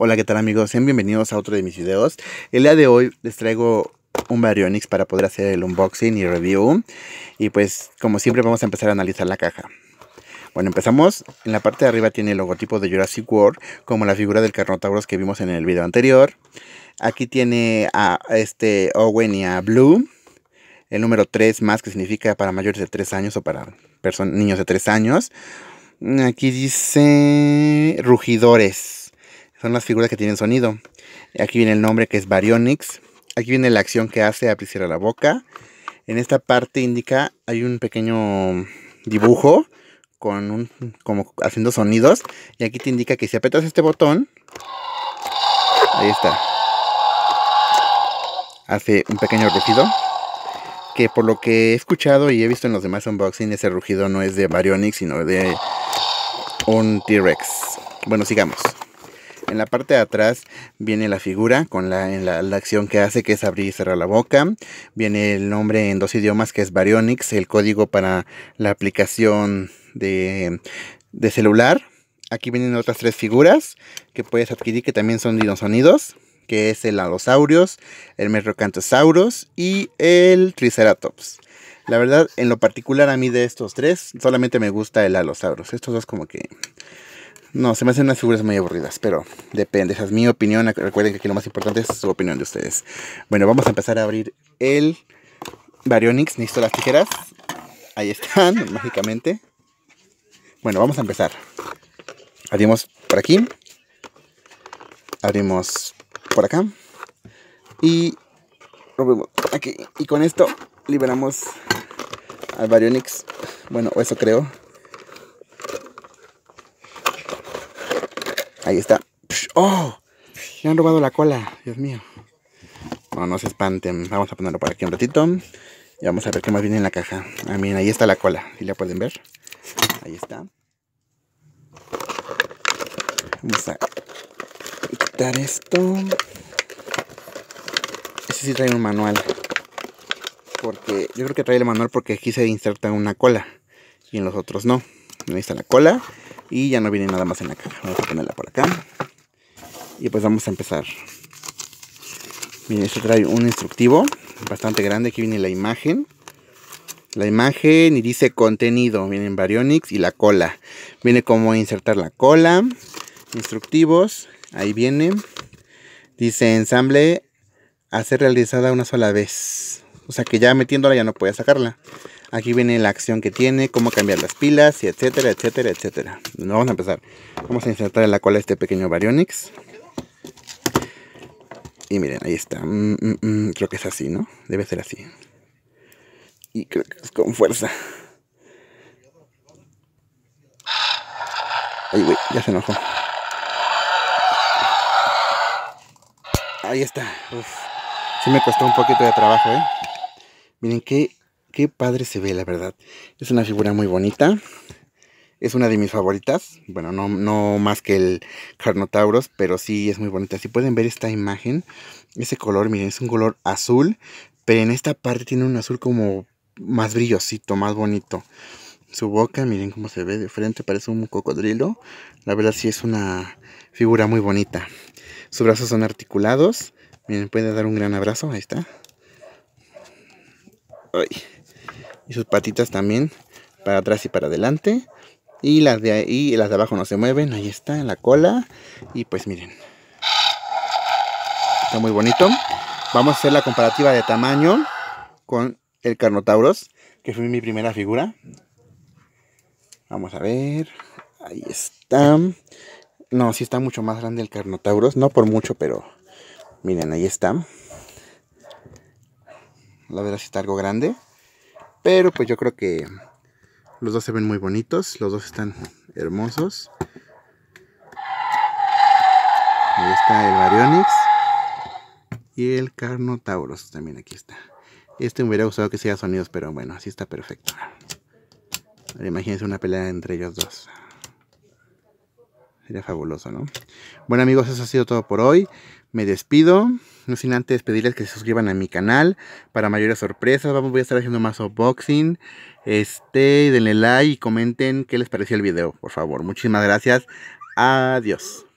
Hola, ¿qué tal amigos? Sean bienvenidos a otro de mis videos. El día de hoy les traigo un Baryonyx para poder hacer el unboxing y review. Y pues, como siempre, vamos a empezar a analizar la caja. Bueno, empezamos. En la parte de arriba tiene el logotipo de Jurassic World, como la figura del Carnotaurus que vimos en el video anterior. Aquí tiene a este Owen y a Blue. El número 3 más, que significa para mayores de 3 años o para niños de 3 años. Aquí dice rugidores son las figuras que tienen sonido. Aquí viene el nombre que es Baryonyx. Aquí viene la acción que hace, abrir la boca. En esta parte indica, hay un pequeño dibujo con un, como haciendo sonidos. Y aquí te indica que si apretas este botón, ahí está. Hace un pequeño rugido. Que por lo que he escuchado y he visto en los demás unboxing, ese rugido no es de Baryonyx, sino de un T-Rex. Bueno, sigamos. En la parte de atrás viene la figura con la, acción que hace, que es abrir y cerrar la boca. Viene el nombre en dos idiomas, que es Baryonyx, el código para la aplicación de, celular. Aquí vienen otras tres figuras que puedes adquirir, que también son dinosonidos, que es el Alosaurios, el Metrocantosaurus y el Triceratops. La verdad, en lo particular a mí de estos tres, solamente me gusta el Alosaurus. Estos dos como que no, se me hacen unas figuras muy aburridas, pero depende. Esa es mi opinión. Recuerden que aquí lo más importante es su opinión de ustedes. Bueno, vamos a empezar a abrir el Baryonyx. Necesito las tijeras. Ahí están, mágicamente. Bueno, vamos a empezar. Abrimos por aquí. Abrimos por acá. Y aquí. Y con esto liberamos al Baryonyx. Bueno, eso creo. Ahí está. ¡Oh! Me han robado la cola. Dios mío. No, no se espanten. Vamos a ponerlo por aquí un ratito. Y vamos a ver qué más viene en la caja. Ah, miren, ahí está la cola. Si la pueden ver. Ahí está. Vamos a quitar esto. Este sí trae un manual. Porque yo creo que trae el manual porque aquí se inserta una cola. Y en los otros no. Ahí está la cola. Y ya no viene nada más en la caja. Vamos a ponerla por acá. Y pues vamos a empezar. Miren, esto trae un instructivo bastante grande. Aquí viene la imagen. La imagen y dice contenido. Vienen Baryonyx y la cola. Viene cómo insertar la cola. Instructivos. Ahí viene. Dice ensamble a ser realizada una sola vez. O sea que ya metiéndola ya no podía sacarla. Aquí viene la acción que tiene, cómo cambiar las pilas, y etcétera, etcétera, etcétera. Vamos a empezar. Vamos a insertar en la cola este pequeño Baryonyx. Y miren, ahí está. Mm, mm, mm. creo que es así, ¿no? Debe ser así. Y creo que es con fuerza. Ay, güey, ya se enojó. Ahí está. Uf. Sí me costó un poquito de trabajo, ¿eh? Miren qué Qué padre se ve, la verdad. Es una figura muy bonita. Es una de mis favoritas. Bueno, no, más que el Carnotauros, pero sí es muy bonita. Si pueden ver esta imagen, ese color, miren, es un color azul, pero en esta parte tiene un azul como más brillosito, más bonito. Su boca, miren cómo se ve de frente, parece un cocodrilo. La verdad sí es una figura muy bonita. Sus brazos son articulados. Miren, puede dar un gran abrazo, ahí está. Ay y sus patitas también para atrás y para adelante. Y las de ahí, las de abajo no se mueven, ahí está en la cola. Y pues miren. Está muy bonito. Vamos a hacer la comparativa de tamaño con el Carnotauros, que fue mi primera figura. Vamos a ver. Ahí está. No, sí está mucho más grande el Carnotauros. No por mucho, pero miren, ahí está. La verdad sí está algo grande. Pero pues yo creo que los dos se ven muy bonitos. Los dos están hermosos. Ahí está el Baryonyx. Y el Carnotauros también aquí está. Este me hubiera gustado que sea sonidos, pero bueno, así está perfecto. imagínense una pelea entre ellos dos. Sería fabuloso, ¿no? Bueno amigos, eso ha sido todo por hoy. Me despido no sin antes pedirles que se suscriban a mi canal para mayores sorpresas. Vamos, voy a estar haciendo más unboxing. Este, denle like y comenten qué les pareció el video, por favor. Muchísimas gracias. Adiós.